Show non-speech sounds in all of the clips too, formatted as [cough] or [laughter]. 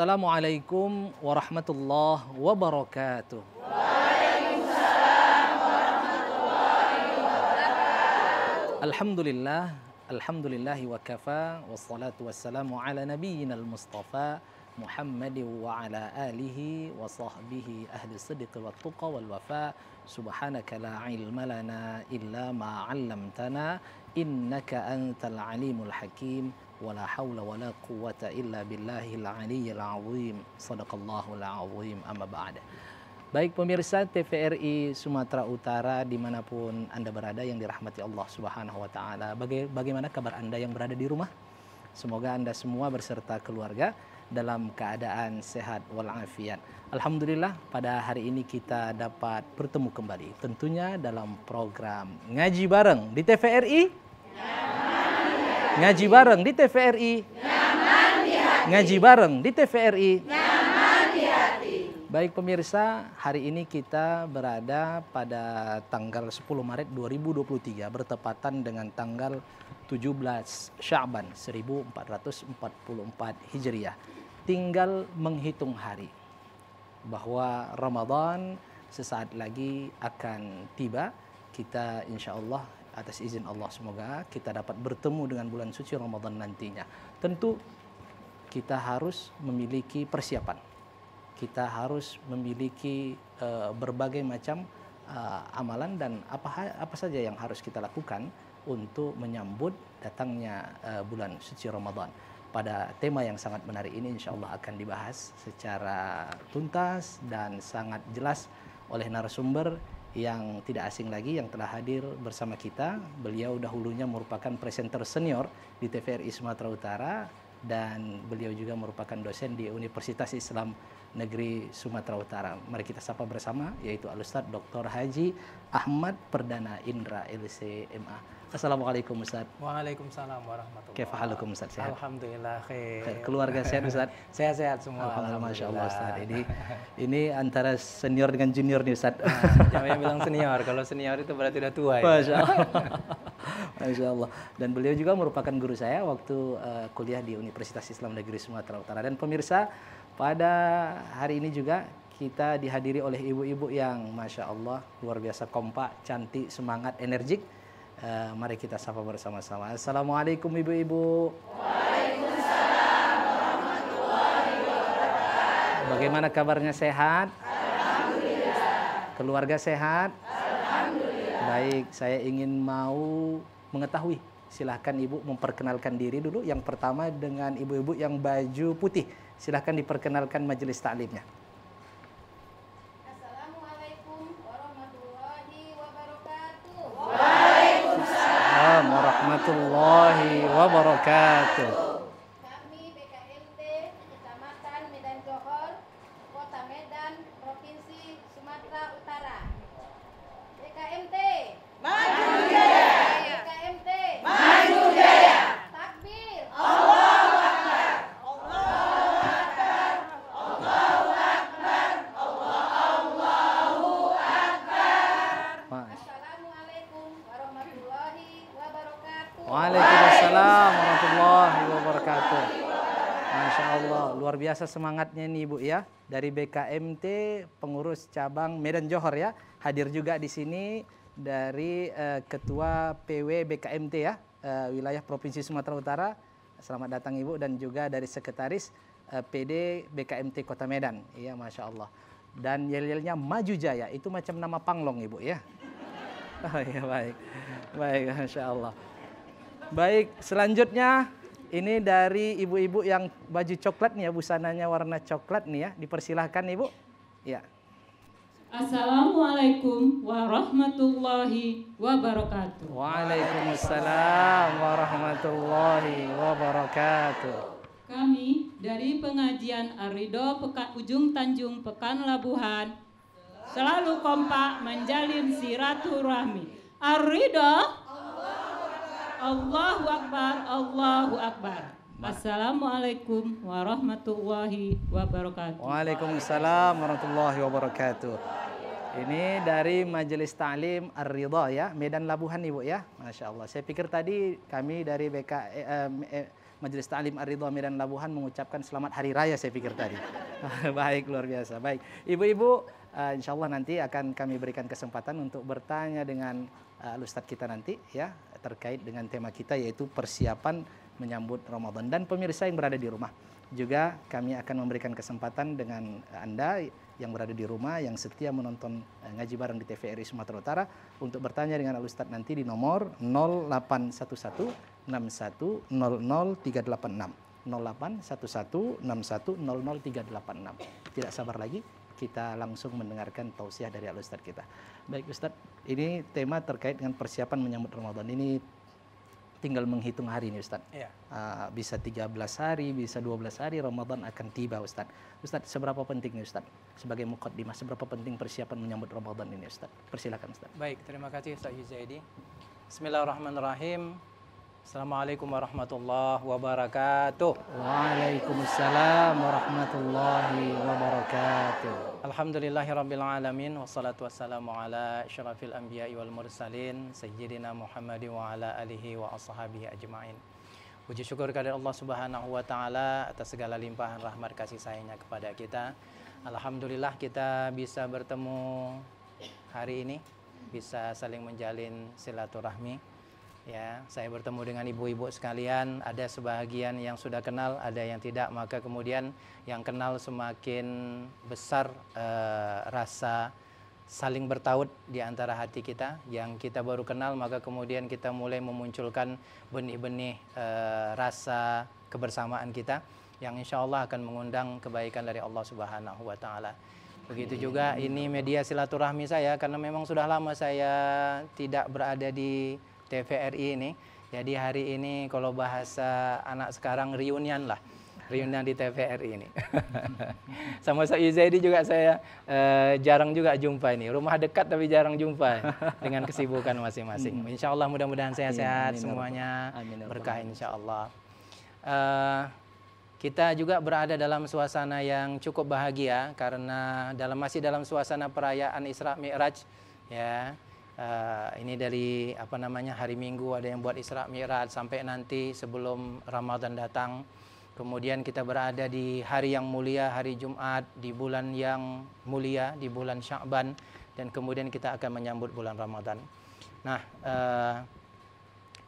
السلام عليكم ورحمة الله وبركاته الحمد لله الحمد لله وكفى والصلاة والسلام على نبينا المصطفى محمد وعلى آله وصحبه أهل الصدق والتقى والوفاء سبحانك لا علم لنا إلا ما علمتنا إنك أنت العليم الحكيم ولا حول ولا قوة إلا بالله العلي العظيم صدق الله العظيم أما بعد Baik pemirsa TVRI Sumatera Utara dimanapun Anda berada yang dirahmati Allah Subhanahu wa Ta'ala. Baga bagaimana kabar Anda yang berada di rumah? Semoga Anda semua berserta keluarga dalam keadaan sehat walafiat. Alhamdulillah pada hari ini kita dapat bertemu kembali tentunya dalam program Ngaji Bareng di TVRI. Ya. Ngaji bareng di TVRI. Nyaman di hati. Ngaji bareng di TVRI. Nyaman di hati. Baik pemirsa, hari ini kita berada pada tanggal 10 Maret 2023 bertepatan dengan tanggal 17 Syaban 1444 Hijriah. Tinggal menghitung hari bahwa Ramadan sesaat lagi akan tiba. Kita insya Allah atas izin Allah semoga kita dapat bertemu dengan bulan suci Ramadan nantinya. Tentu kita harus memiliki persiapan. Kita harus memiliki uh, berbagai macam uh, amalan dan apa apa saja yang harus kita lakukan untuk menyambut datangnya uh, bulan suci Ramadan. Pada tema yang sangat menarik ini insya Allah akan dibahas secara tuntas dan sangat jelas oleh narasumber yang tidak asing lagi yang telah hadir bersama kita. Beliau dahulunya merupakan presenter senior di TVRI Sumatera Utara dan beliau juga merupakan dosen di Universitas Islam Negeri Sumatera Utara. Mari kita sapa bersama yaitu Alustad Dr. Haji Ahmad Perdana Indra LCMA. Assalamualaikum Ustaz. Waalaikumsalam warahmatullahi wabarakatuh. Ustaz? Alhamdulillah khair. Keluarga sehat Ustaz? Sehat-sehat [laughs] semua. Alhamdulillah, Masya Allah Ustaz. Ini, [laughs] ini antara senior dengan junior nih Ustaz. Ah, jangan yang bilang senior. Kalau senior itu berarti udah tua ya. Masya Allah. [laughs] Allah. Dan beliau juga merupakan guru saya waktu uh, kuliah di Universitas Islam Negeri Sumatera Utara. Dan pemirsa, pada hari ini juga kita dihadiri oleh ibu-ibu yang Masya Allah luar biasa kompak, cantik, semangat, energik Eh, mari kita sapa bersama-sama. Assalamualaikum ibu-ibu. Waalaikumsalam warahmatullahi wabarakatuh. Bagaimana kabarnya sehat? Alhamdulillah. Keluarga sehat? Alhamdulillah. Baik, saya ingin mau mengetahui. Silahkan ibu memperkenalkan diri dulu. Yang pertama dengan ibu-ibu yang baju putih. Silahkan diperkenalkan majelis taklimnya. semangatnya nih Ibu ya dari BKMT pengurus cabang Medan Johor ya hadir juga di sini dari uh, ketua PW BKMT ya uh, wilayah Provinsi Sumatera Utara. Selamat datang Ibu dan juga dari sekretaris uh, eh, PD BKMT Kota Medan. Iya Masya Allah. Dan yel-yelnya Maju Jaya itu macam nama Panglong Ibu ya. [laughs] Oh ya baik. Baik Masya Allah. Baik selanjutnya ini dari ibu-ibu yang baju coklat nih ya, busananya warna coklat nih ya. Dipersilahkan Ibu. Ya. Assalamualaikum warahmatullahi wabarakatuh. Waalaikumsalam warahmatullahi wabarakatuh. Kami dari pengajian Arido Pekan Ujung Tanjung Pekan Labuhan selalu kompak menjalin silaturahmi. Arido Allahu Akbar, Allahu Akbar. Nah. Assalamualaikum warahmatullahi wabarakatuh. Waalaikumsalam warahmatullahi wabarakatuh. Ini dari Majelis Ta'lim Ar-Ridha ya, Medan Labuhan Ibu ya. Masya Allah. Saya pikir tadi kami dari BK eh, eh, eh, Majelis Ta'lim Ar-Ridha Medan Labuhan mengucapkan selamat hari raya saya pikir tadi. [laughs] Baik, luar biasa. Baik. Ibu-ibu, uh, insya Allah nanti akan kami berikan kesempatan untuk bertanya dengan uh, Ustadz kita nanti ya terkait dengan tema kita yaitu persiapan menyambut Ramadan dan pemirsa yang berada di rumah. Juga kami akan memberikan kesempatan dengan Anda yang berada di rumah yang setia menonton eh, ngaji bareng di TVRI Sumatera Utara untuk bertanya dengan Al Ustadz nanti di nomor 0811 Tidak sabar lagi kita langsung mendengarkan tausiah dari Alustad kita. Baik Ustadz, ini tema terkait dengan persiapan menyambut Ramadan. Ini tinggal menghitung hari ini Ustaz. Ya. Uh, ah, bisa 13 hari, bisa 12 hari Ramadan akan tiba Ustaz. Ustaz, seberapa penting nih Ustaz Sebagai mukaddimah, seberapa penting persiapan menyambut Ramadan ini Ustaz? Persilakan Ustaz. Baik, terima kasih Ustaz Yuzaidi. Bismillahirrahmanirrahim. Assalamualaikum warahmatullahi wabarakatuh. Waalaikumsalam warahmatullahi wabarakatuh. Alhamdulillahirrabbilalamin Wassalatu wassalamu ala syarafil anbiya wal mursalin Sayyidina Muhammad wa ala alihi wa ashabihi ajma'in Puji syukur kepada Allah subhanahu wa ta'ala Atas segala limpahan rahmat kasih sayangnya kepada kita Alhamdulillah kita bisa bertemu hari ini Bisa saling menjalin silaturahmi Ya, saya bertemu dengan ibu-ibu sekalian, ada sebagian yang sudah kenal, ada yang tidak, maka kemudian yang kenal semakin besar eh, rasa saling bertaut di antara hati kita yang kita baru kenal maka kemudian kita mulai memunculkan benih-benih e, rasa kebersamaan kita yang insya Allah akan mengundang kebaikan dari Allah Subhanahu Wa Taala. Begitu juga ini media silaturahmi saya karena memang sudah lama saya tidak berada di TVRI ini. Jadi hari ini kalau bahasa anak sekarang reunian lah. Reunian di TVRI ini. [laughs] Sama Saya Zaidi juga saya eh, jarang juga jumpa ini. Rumah dekat tapi jarang jumpa [laughs] dengan kesibukan masing-masing. Hmm. Insya Allah mudah-mudahan sehat-sehat ya semuanya. Amin. Ya Berkah insya Allah. Uh, eh, kita juga berada dalam suasana yang cukup bahagia karena dalam masih dalam suasana perayaan Isra Mi'raj ya uh, ini dari apa namanya hari Minggu ada yang buat Isra Mi'raj sampai nanti sebelum Ramadan datang. Kemudian kita berada di hari yang mulia, hari Jumat, di bulan yang mulia, di bulan Sya'ban dan kemudian kita akan menyambut bulan Ramadan. Nah, uh,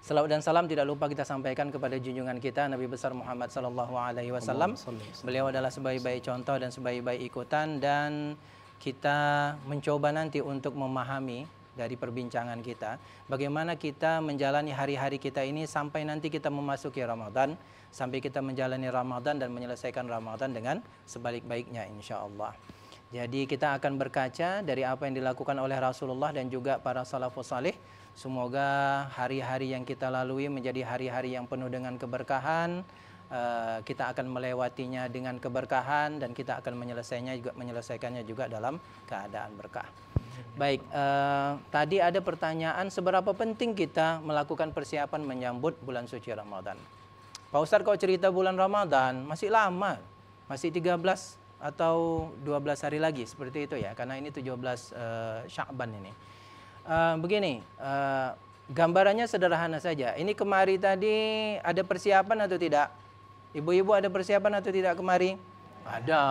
Salawat dan salam tidak lupa kita sampaikan kepada junjungan kita Nabi besar Muhammad sallallahu alaihi wasallam. Beliau adalah sebaik-baik contoh dan sebaik-baik ikutan dan kita mencoba nanti untuk memahami dari perbincangan kita. Bagaimana kita menjalani hari-hari kita ini sampai nanti kita memasuki Ramadan, sampai kita menjalani Ramadan dan menyelesaikan Ramadan dengan sebaik-baiknya insya Allah. Jadi kita akan berkaca dari apa yang dilakukan oleh Rasulullah dan juga para salafus salih. Semoga hari-hari yang kita lalui menjadi hari-hari yang penuh dengan keberkahan. Eh, kita akan melewatinya dengan keberkahan dan kita akan menyelesaikannya juga menyelesaikannya juga dalam keadaan berkah. Baik, uh, tadi ada pertanyaan seberapa penting kita melakukan persiapan menyambut bulan suci Ramadan. Pak Ustadz kalau cerita bulan Ramadan masih lama, masih 13 atau 12 hari lagi seperti itu ya, karena ini 17 uh, eh, Syakban ini. Uh, begini, uh, gambarannya sederhana saja. Ini kemari tadi ada persiapan atau tidak? Ibu-ibu ada persiapan atau tidak kemari? Ada,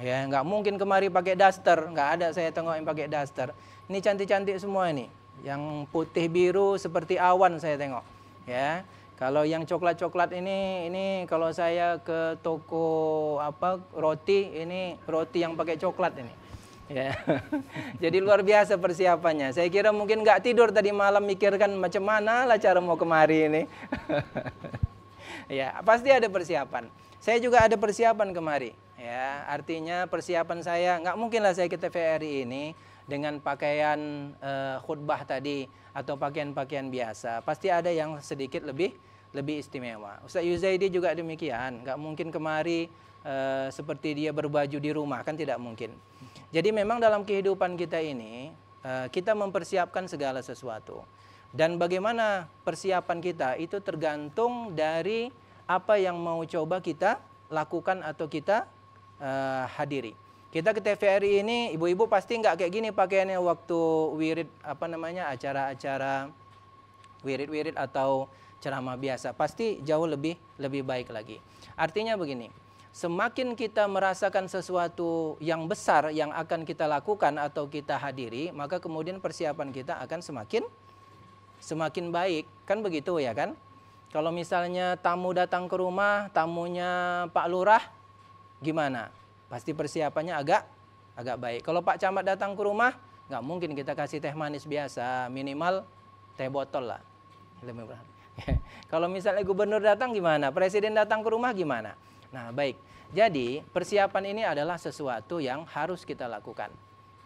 ya nggak mungkin kemari pakai daster, nggak ada saya tengok yang pakai daster. Ini cantik-cantik semua ini, yang putih biru seperti awan saya tengok, ya. Kalau yang coklat-coklat ini, ini kalau saya ke toko apa roti, ini roti yang pakai coklat ini. Ya. [laughs] Jadi luar biasa persiapannya. Saya kira mungkin nggak tidur tadi malam mikirkan macam mana lah cara mau kemari ini. [laughs] ya, pasti ada persiapan. Saya juga ada persiapan kemari. Ya, artinya persiapan saya nggak mungkin lah saya ke TVRI ini dengan pakaian uh, khutbah tadi atau pakaian-pakaian biasa. Pasti ada yang sedikit lebih lebih istimewa. Ustaz Yuzaidi juga demikian, nggak mungkin kemari uh, seperti dia berbaju di rumah kan tidak mungkin. Jadi memang dalam kehidupan kita ini uh, kita mempersiapkan segala sesuatu dan bagaimana persiapan kita itu tergantung dari apa yang mau coba kita lakukan atau kita uh, hadiri. Kita ke TVRI ini ibu-ibu pasti nggak kayak gini pakaiannya waktu wirid apa namanya acara-acara wirid-wirid atau ceramah biasa. Pasti jauh lebih lebih baik lagi. Artinya begini, semakin kita merasakan sesuatu yang besar yang akan kita lakukan atau kita hadiri, maka kemudian persiapan kita akan semakin semakin baik. Kan begitu ya kan? Kalau misalnya tamu datang ke rumah, tamunya Pak Lurah, gimana? Pasti persiapannya agak agak baik. Kalau Pak Camat datang ke rumah, nggak mungkin kita kasih teh manis biasa, minimal teh botol lah. Lebih [laughs] Kalau misalnya gubernur datang gimana? Presiden datang ke rumah gimana? Nah, baik. Jadi, persiapan ini adalah sesuatu yang harus kita lakukan.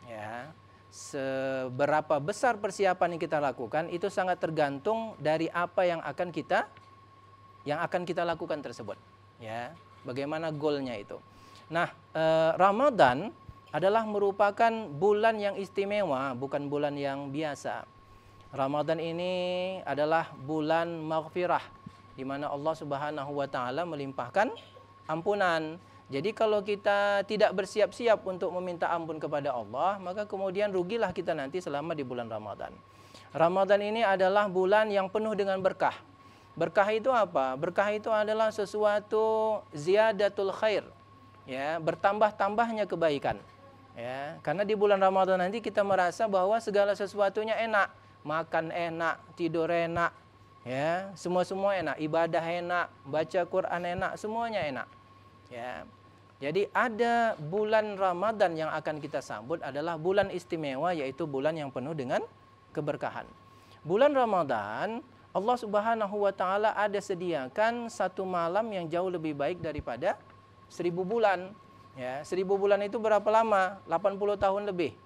Ya seberapa besar persiapan yang kita lakukan itu sangat tergantung dari apa yang akan kita yang akan kita lakukan tersebut ya bagaimana goalnya itu nah eh, Ramadan adalah merupakan bulan yang istimewa bukan bulan yang biasa Ramadan ini adalah bulan maghfirah di mana Allah Subhanahu wa taala melimpahkan ampunan jadi kalau kita tidak bersiap-siap untuk meminta ampun kepada Allah, maka kemudian rugilah kita nanti selama di bulan Ramadan. Ramadan ini adalah bulan yang penuh dengan berkah. Berkah itu apa? Berkah itu adalah sesuatu ziyadatul khair. Ya, bertambah-tambahnya kebaikan. Ya, karena di bulan Ramadan nanti kita merasa bahwa segala sesuatunya enak, makan enak, tidur enak, ya, semua-semua enak, ibadah enak, baca Quran enak, semuanya enak. Ya. Jadi ada bulan Ramadan yang akan kita sambut adalah bulan istimewa yaitu bulan yang penuh dengan keberkahan. Bulan Ramadan Allah Subhanahu wa taala ada sediakan satu malam yang jauh lebih baik daripada seribu bulan. Ya, seribu bulan itu berapa lama? 80 tahun lebih.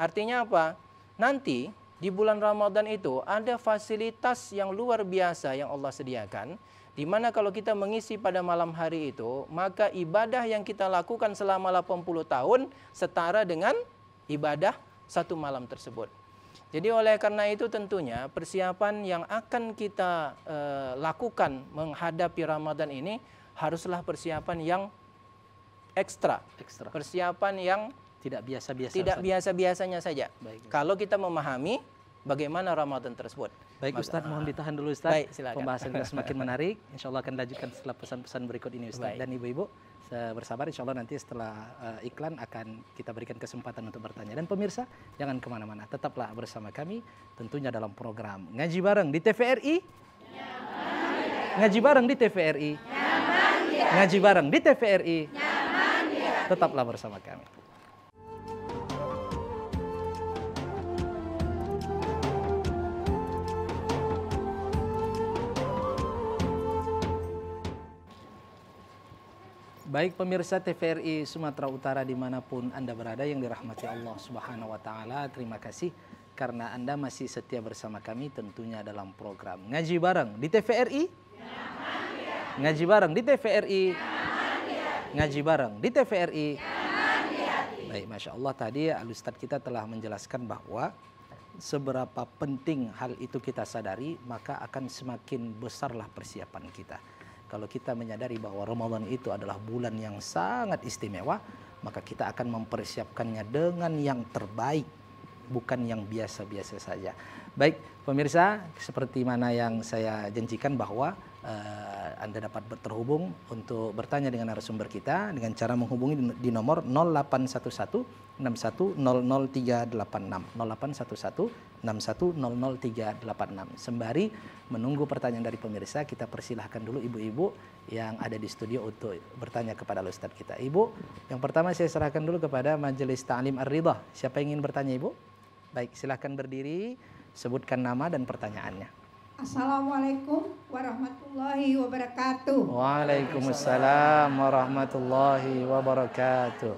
Artinya apa? Nanti di bulan Ramadan itu ada fasilitas yang luar biasa yang Allah sediakan Dimana kalau kita mengisi pada malam hari itu, maka ibadah yang kita lakukan selama 80 tahun setara dengan ibadah satu malam tersebut. Jadi oleh karena itu tentunya persiapan yang akan kita e, lakukan menghadapi Ramadan ini haruslah persiapan yang ekstra, ekstra. persiapan yang tidak biasa-biasa, tidak biasa-biasanya saja. Baik. Kalau kita memahami bagaimana Ramadan tersebut. Baik Maka, Ustadz, mohon ah. ditahan dulu Ustadz. Baik, silakan. Pembahasan kita semakin [laughs] menarik. Insya Allah akan lanjutkan setelah pesan-pesan berikut ini Ustadz. Baik. Dan Ibu-Ibu bersabar insya Allah nanti setelah uh, iklan akan kita berikan kesempatan untuk bertanya. Dan pemirsa jangan kemana-mana, tetaplah bersama kami tentunya dalam program Ngaji Bareng di TVRI. Ngaji Bareng di TVRI. Ngaji Bareng di TVRI. Tetaplah bersama kami. Baik pemirsa TVRI Sumatera Utara dimanapun Anda berada yang dirahmati Allah Subhanahu wa Ta'ala, terima kasih karena Anda masih setia bersama kami tentunya dalam program Ngaji Bareng di TVRI. Ngaji Bareng di TVRI. Ngaji Bareng di TVRI. Baik, Masya Allah tadi Alustad kita telah menjelaskan bahwa seberapa penting hal itu kita sadari, maka akan semakin besarlah persiapan kita. Kalau kita menyadari bahwa Ramadan itu adalah bulan yang sangat istimewa, maka kita akan mempersiapkannya dengan yang terbaik, bukan yang biasa-biasa saja. Baik, pemirsa, seperti mana yang saya janjikan bahwa uh, Anda dapat terhubung untuk bertanya dengan narasumber kita dengan cara menghubungi di nomor 0811 6100386 0811 sembari menunggu pertanyaan dari pemirsa kita persilahkan dulu ibu-ibu yang ada di studio untuk bertanya kepada Ustadz kita ibu yang pertama saya serahkan dulu kepada Majelis Ta'lim Ar-Ridha siapa yang ingin bertanya ibu baik silahkan berdiri sebutkan nama dan pertanyaannya Assalamualaikum warahmatullahi wabarakatuh. Waalaikumsalam warahmatullahi wabarakatuh.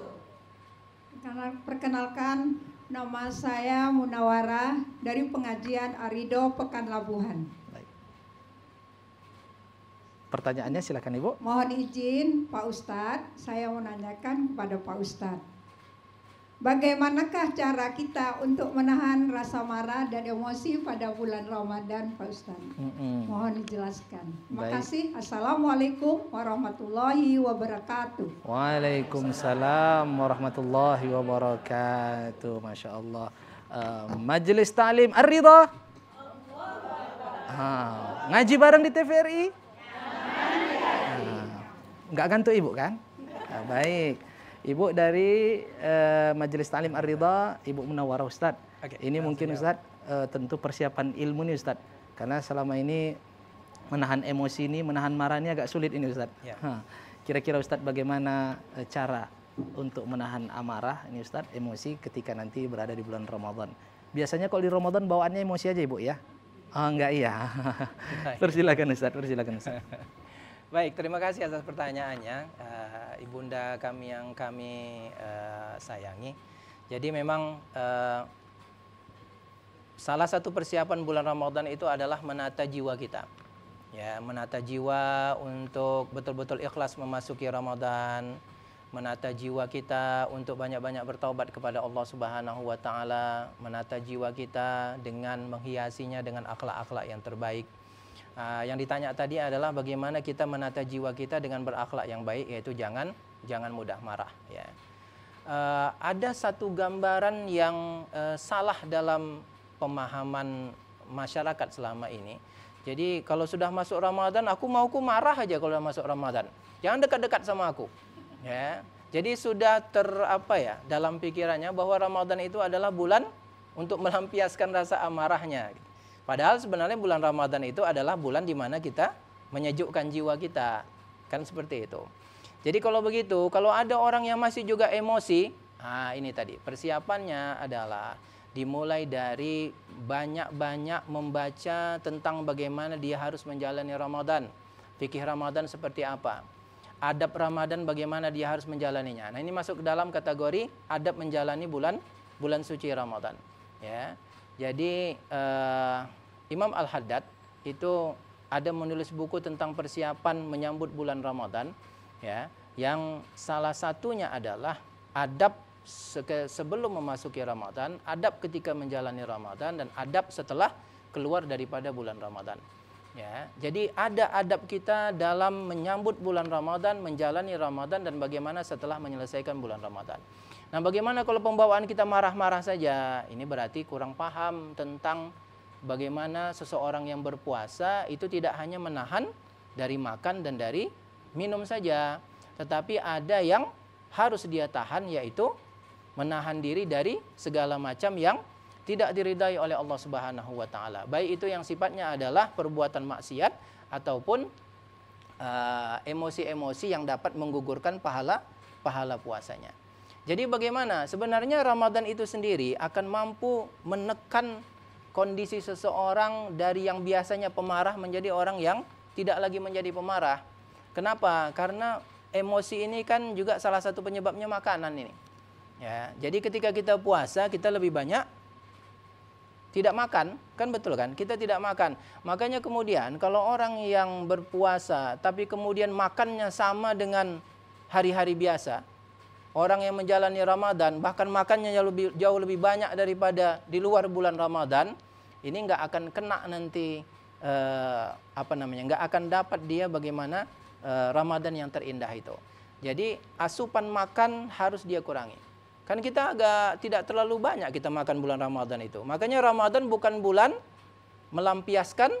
Perkenalkan nama saya Munawara dari pengajian Arido Pekan Labuhan. Pertanyaannya silakan Ibu. Mohon izin Pak Ustadz, saya menanyakan kepada Pak Ustadz Bagaimanakah cara kita untuk menahan rasa marah dan emosi pada bulan Ramadan, Pak Ustaz? Mm -hmm. Mohon dijelaskan. kasih. Assalamualaikum warahmatullahi wabarakatuh. Waalaikumsalam warahmatullahi wabarakatuh. Masya Allah. Uh, eh, Majelis Ta'lim Ar-Ridha. ngaji bareng di TVRI? Enggak nah, gantuk ibu kan? Nah, baik. Ibu dari uh, Majelis Ta'lim Ar-Ridha, Ibu Munawwarah Ustaz. Okay. Ini nah, mungkin ya. Ustaz uh, tentu persiapan ilmu nih Ustaz. Karena selama ini menahan emosi ini, menahan marah ini agak sulit ini Ustaz. Yeah. Ya. Huh. Kira-kira Ustaz bagaimana uh, cara untuk menahan amarah ini Ustaz, emosi ketika nanti berada di bulan Ramadan. Biasanya kalau di Ramadan bawaannya emosi aja Ibu ya? Oh, enggak iya. Terus [laughs] silakan Ustaz, terus silakan Ustaz. [laughs] Baik, terima kasih atas pertanyaannya, uh, ibunda kami yang kami uh, sayangi. Jadi memang uh, salah satu persiapan bulan Ramadan itu adalah menata jiwa kita, ya menata jiwa untuk betul-betul ikhlas memasuki Ramadan, menata jiwa kita untuk banyak-banyak bertaubat kepada Allah Subhanahu Wa Taala, menata jiwa kita dengan menghiasinya dengan akhlak-akhlak yang terbaik Uh, yang ditanya tadi adalah bagaimana kita menata jiwa kita dengan berakhlak yang baik yaitu jangan jangan mudah marah ya. Uh, ada satu gambaran yang uh, salah dalam pemahaman masyarakat selama ini. Jadi kalau sudah masuk Ramadan aku mau ku marah aja kalau sudah masuk Ramadan. Jangan dekat-dekat sama aku. Ya. Jadi sudah ter apa ya dalam pikirannya bahwa Ramadan itu adalah bulan untuk melampiaskan rasa amarahnya gitu. Padahal sebenarnya bulan Ramadan itu adalah bulan di mana kita menyejukkan jiwa kita. Kan seperti itu. Jadi kalau begitu, kalau ada orang yang masih juga emosi, nah ini tadi persiapannya adalah dimulai dari banyak-banyak membaca tentang bagaimana dia harus menjalani Ramadan. Fikih Ramadan seperti apa? Adab Ramadan bagaimana dia harus menjalaninya. Nah, ini masuk ke dalam kategori adab menjalani bulan bulan suci Ramadan. Ya. Jadi uh, Imam Al-Haddad itu ada menulis buku tentang persiapan menyambut bulan Ramadan ya, yang salah satunya adalah adab sebelum memasuki Ramadan, adab ketika menjalani Ramadan dan adab setelah keluar daripada bulan Ramadan. Ya, jadi ada adab kita dalam menyambut bulan Ramadan, menjalani Ramadan dan bagaimana setelah menyelesaikan bulan Ramadan. Nah, bagaimana kalau pembawaan kita marah-marah saja? Ini berarti kurang paham tentang bagaimana seseorang yang berpuasa itu tidak hanya menahan dari makan dan dari minum saja, tetapi ada yang harus dia tahan yaitu menahan diri dari segala macam yang tidak diridai oleh Allah Subhanahu wa taala. Baik itu yang sifatnya adalah perbuatan maksiat ataupun eh, emosi-emosi uh, yang dapat menggugurkan pahala pahala puasanya. Jadi bagaimana? Sebenarnya Ramadan itu sendiri akan mampu menekan kondisi seseorang dari yang biasanya pemarah menjadi orang yang tidak lagi menjadi pemarah. Kenapa? Karena emosi ini kan juga salah satu penyebabnya makanan ini. Ya, jadi ketika kita puasa kita lebih banyak tidak makan, kan betul kan? Kita tidak makan. Makanya kemudian kalau orang yang berpuasa tapi kemudian makannya sama dengan hari-hari biasa, orang yang menjalani Ramadan bahkan makannya jauh lebih, jauh lebih banyak daripada di luar bulan Ramadan, ini nggak akan kena nanti eh, apa namanya? nggak akan dapat dia bagaimana eh, Ramadan yang terindah itu. Jadi asupan makan harus dia kurangi. Kan kita agak tidak terlalu banyak kita makan bulan Ramadan itu. Makanya Ramadan bukan bulan melampiaskan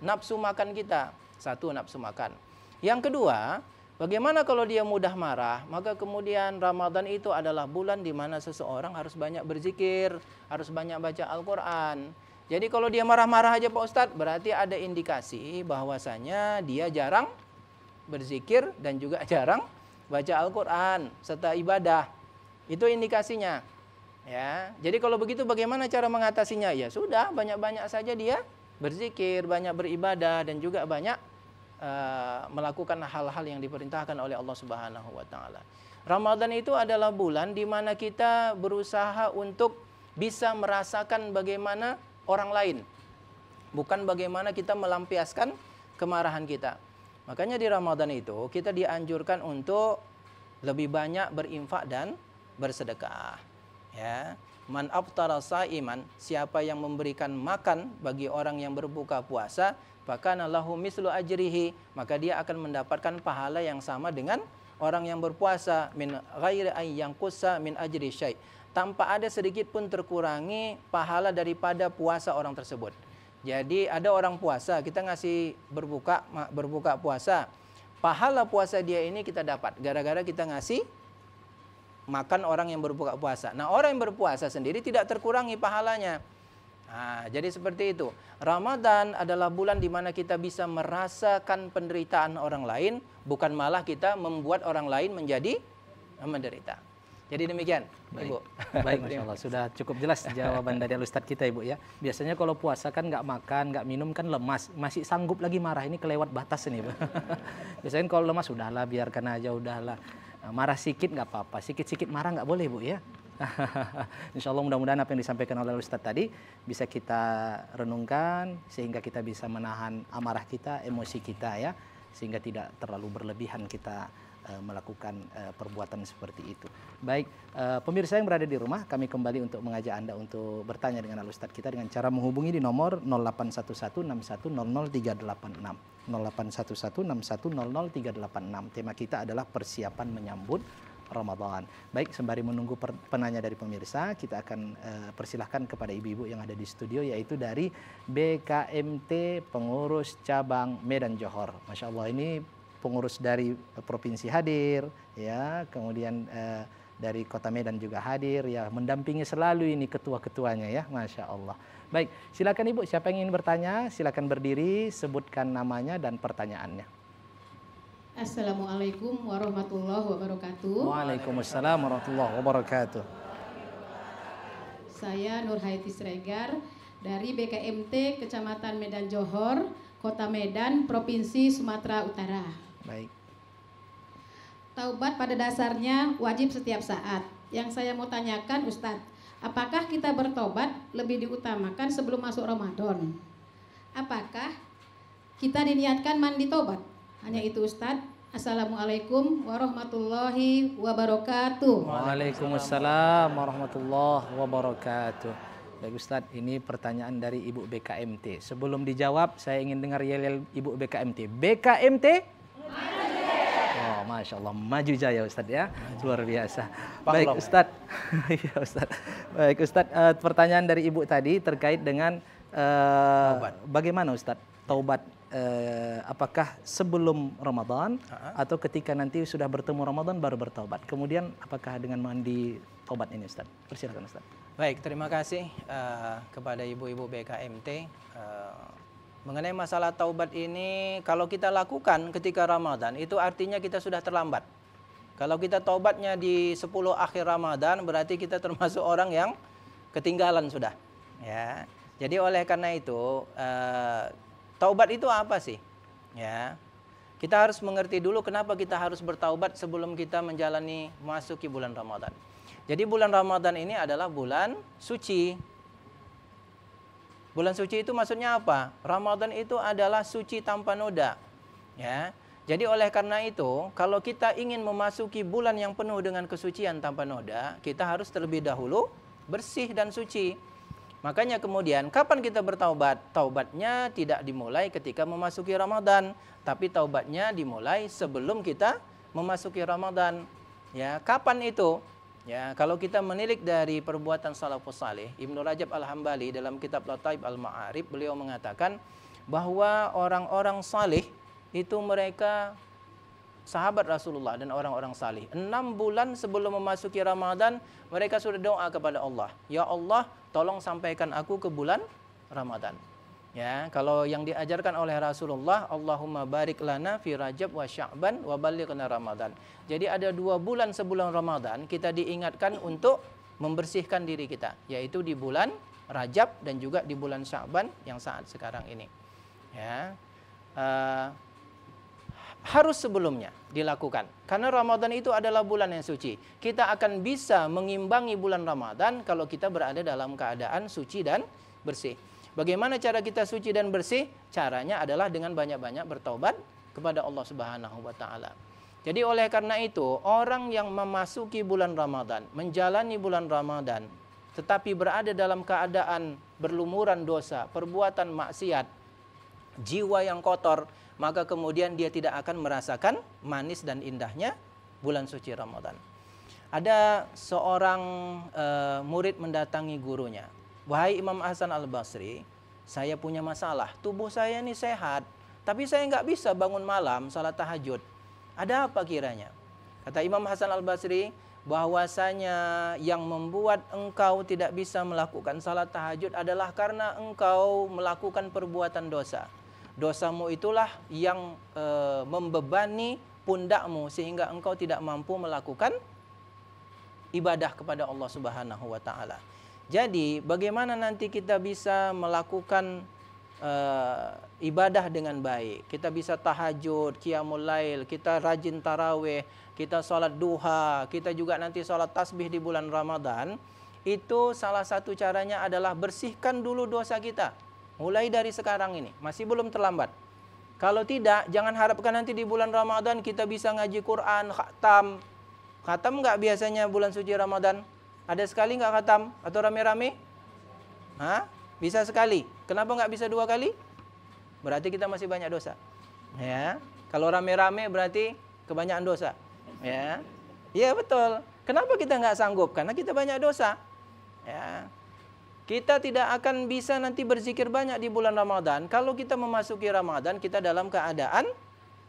nafsu makan kita. Satu, nafsu makan. Yang kedua, bagaimana kalau dia mudah marah? Maka kemudian Ramadan itu adalah bulan di mana seseorang harus banyak berzikir, harus banyak baca Al-Quran. Jadi kalau dia marah-marah aja Pak Ustadz, berarti ada indikasi bahwasanya dia jarang berzikir dan juga [laughs] jarang baca Al-Quran serta ibadah. Itu indikasinya. Ya. Jadi kalau begitu bagaimana cara mengatasinya? Ya sudah, banyak-banyak saja dia berzikir, banyak beribadah dan juga banyak uh, melakukan hal-hal yang diperintahkan oleh Allah Subhanahu wa taala. Ramadan itu adalah bulan di mana kita berusaha untuk bisa merasakan bagaimana orang lain, bukan bagaimana kita melampiaskan kemarahan kita. Makanya di Ramadan itu kita dianjurkan untuk lebih banyak berinfak dan bersedekah. Ya. Man aftara sa'iman, siapa yang memberikan makan bagi orang yang berbuka puasa, bahkan lahu mislu ajrihi, maka dia akan mendapatkan pahala yang sama dengan orang yang berpuasa min ghairi yang kusa min ajri syai. Tanpa ada sedikit pun terkurangi pahala daripada puasa orang tersebut. Jadi ada orang puasa, kita ngasih berbuka berbuka puasa. Pahala puasa dia ini kita dapat gara-gara kita ngasih makan orang yang berbuka puasa. Nah, orang yang berpuasa sendiri tidak terkurangi pahalanya. Nah, jadi seperti itu. Ramadan adalah bulan di mana kita bisa merasakan penderitaan orang lain, bukan malah kita membuat orang lain menjadi menderita. Jadi demikian, Baik. Ibu. [laughs] Baik, Masya Allah. Sudah cukup jelas jawaban dari Ustadz kita, Ibu ya. Biasanya kalau puasa kan nggak makan, nggak minum kan lemas. Masih sanggup lagi marah. Ini kelewat batas ini, Ibu. [laughs] Biasanya kalau lemas, udahlah biarkan aja, udahlah. Nah, marah sikit nggak apa-apa, sikit-sikit marah nggak boleh Bu ya. [laughs] Insya Allah mudah-mudahan apa yang disampaikan oleh Ustadz tadi bisa kita renungkan sehingga kita bisa menahan amarah kita, emosi kita ya. Sehingga tidak terlalu berlebihan kita Eh, melakukan eh, perbuatan seperti itu. Baik, eh, pemirsa yang berada di rumah, kami kembali untuk mengajak Anda untuk bertanya dengan Alustad kita dengan cara menghubungi di nomor 081161000386. 08116100386. Tema kita adalah persiapan menyambut Ramadan. Baik, sembari menunggu penanya dari pemirsa, kita akan persilahkan kepada ibu-ibu yang ada di studio, yaitu dari BKMT Pengurus Cabang Medan Johor. Masya Allah, ini pengurus dari eh, provinsi hadir, ya, kemudian eh, dari Kota Medan juga hadir, ya, mendampingi selalu ini ketua-ketuanya, ya, masya Allah. Baik, silakan Ibu, siapa yang ingin bertanya, silakan berdiri, sebutkan namanya dan pertanyaannya. Assalamualaikum warahmatullahi wabarakatuh. Waalaikumsalam warahmatullahi wabarakatuh. Saya Nur Haiti Sregar dari BKMT Kecamatan Medan Johor, Kota Medan, Provinsi Sumatera Utara. Baik. Taubat pada dasarnya wajib setiap saat. Yang saya mau tanyakan Ustadz, apakah kita bertobat lebih diutamakan sebelum masuk Ramadan? Apakah kita diniatkan mandi tobat? Hanya itu Ustadz. Assalamualaikum warahmatullahi wabarakatuh. Waalaikumsalam warahmatullahi wabarakatuh. Baik Ustadz, ini pertanyaan dari Ibu BKMT. Sebelum dijawab, saya ingin dengar yel-yel Ibu BKMT. BKMT? Oh, Masya Allah, maju jaya Ustadz ya, luar biasa. Baik Ustadz, [laughs] ya Ustadz. Baik Ustadz, uh, pertanyaan dari Ibu tadi terkait dengan uh, bagaimana Ustadz taubat eh, apakah sebelum Ramadan uh-huh. atau ketika nanti sudah bertemu Ramadan baru bertobat. Kemudian apakah dengan mandi tobat ini Ustaz? Persilakan Ustaz. Baik, terima kasih uh, kepada ibu-ibu BKMT uh, Mengenai masalah taubat ini, kalau kita lakukan ketika Ramadan, itu artinya kita sudah terlambat. Kalau kita taubatnya di 10 akhir Ramadan, berarti kita termasuk [laughs] orang yang ketinggalan sudah. Ya. Jadi oleh karena itu, eh, taubat itu apa sih? Ya. Kita harus mengerti dulu kenapa kita harus bertaubat sebelum kita menjalani masuki bulan Ramadan. Jadi bulan Ramadan ini adalah bulan suci Bulan suci itu maksudnya apa? Ramadan itu adalah suci tanpa noda. Ya. Jadi oleh karena itu, kalau kita ingin memasuki bulan yang penuh dengan kesucian tanpa noda, kita harus terlebih dahulu bersih dan suci. Makanya kemudian kapan kita bertaubat? Taubatnya tidak dimulai ketika memasuki Ramadan, tapi taubatnya dimulai sebelum kita memasuki Ramadan. Ya, kapan itu? Ya, kalau kita menilik dari perbuatan salafus saleh, Ibnu Rajab Al-Hambali dalam kitab Lataib al maarif beliau mengatakan bahwa orang-orang salih itu mereka sahabat Rasulullah dan orang-orang salih Enam bulan sebelum memasuki Ramadan, mereka sudah doa kepada Allah, "Ya Allah, tolong sampaikan aku ke bulan Ramadan." Ya, kalau yang diajarkan oleh Rasulullah, Allahumma barik lana fi Rajab wa Sya'ban wa balighna Ramadan. Jadi ada dua bulan sebulan Ramadan kita diingatkan untuk membersihkan diri kita, yaitu di bulan Rajab dan juga di bulan Sya'ban yang saat sekarang ini. Ya. Uh, harus sebelumnya dilakukan. Karena Ramadan itu adalah bulan yang suci. Kita akan bisa mengimbangi bulan Ramadan kalau kita berada dalam keadaan suci dan bersih. Bagaimana cara kita suci dan bersih? Caranya adalah dengan banyak-banyak bertobat kepada Allah Subhanahu wa taala. Jadi oleh karena itu, orang yang memasuki bulan Ramadan, menjalani bulan Ramadan, tetapi berada dalam keadaan berlumuran dosa, perbuatan maksiat, jiwa yang kotor, maka kemudian dia tidak akan merasakan manis dan indahnya bulan suci Ramadan. Ada seorang uh, murid mendatangi gurunya Wahai Imam Hasan al-Basri, saya punya masalah. Tubuh saya ini sehat, tapi saya nggak bisa bangun malam salat tahajud. Ada apa kiranya? Kata Imam Hasan al-Basri, bahwasanya yang membuat engkau tidak bisa melakukan salat tahajud adalah karena engkau melakukan perbuatan dosa. Dosamu itulah yang e, membebani pundakmu sehingga engkau tidak mampu melakukan ibadah kepada Allah Subhanahu wa taala. Jadi bagaimana nanti kita bisa melakukan e, ibadah dengan baik. Kita bisa tahajud, qiyamul lail, kita rajin taraweh, kita sholat duha, kita juga nanti sholat tasbih di bulan Ramadan. Itu salah satu caranya adalah bersihkan dulu dosa kita. Mulai dari sekarang ini, masih belum terlambat. Kalau tidak, jangan harapkan nanti di bulan Ramadan kita bisa ngaji Quran, khatam. Khatam nggak biasanya bulan suci Ramadan? Ada sekali nggak khatam atau rame-rame? Hah? Bisa sekali. Kenapa nggak bisa dua kali? Berarti kita masih banyak dosa. Ya. Kalau rame-rame berarti kebanyakan dosa. Ya. Iya betul. Kenapa kita nggak sanggup? Karena kita banyak dosa. Ya. Kita tidak akan bisa nanti berzikir banyak di bulan Ramadan. Kalau kita memasuki Ramadan, kita dalam keadaan